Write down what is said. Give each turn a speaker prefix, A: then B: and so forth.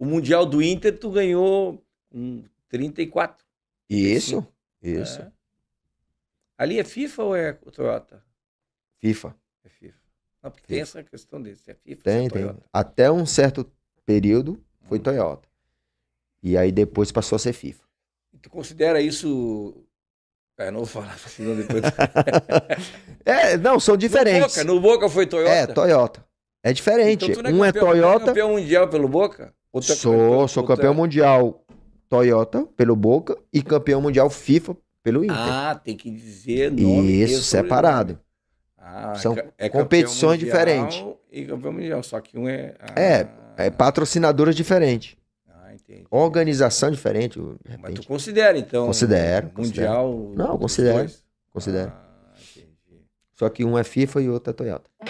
A: O Mundial do Inter, tu ganhou um 34.
B: Isso, 35. isso. É.
A: Ali é FIFA ou é
B: Toyota? FIFA.
C: É FIFA. Não, porque FIFA. tem essa questão desse, é FIFA tem, é tem.
B: Até um certo período foi hum. Toyota. E aí depois passou a ser FIFA.
C: Tu considera isso
A: é, não vou falar,
B: senão depois. é, não,
C: são
A: diferentes. No Boca, no Boca foi Toyota. É, Toyota.
B: É diferente. Então, é um é campeão, é Toyota. Não é
A: campeão mundial pelo Boca?
B: Outra sou, campeão, sou outra... campeão mundial Toyota pelo Boca e campeão mundial FIFA pelo Inter.
D: Ah, tem que dizer nome. Isso, né? separado. Ah, São é competições diferentes. E campeão mundial, só que um é.
B: é ah, é, é patrocinadoras diferentes. Ah, entendi. Organização diferente. Mas
D: tu considera, então. Considero.
A: Mundial. Considero. Não, considero.
B: Considero. Ah, Só que um é FIFA e o outro é Toyota.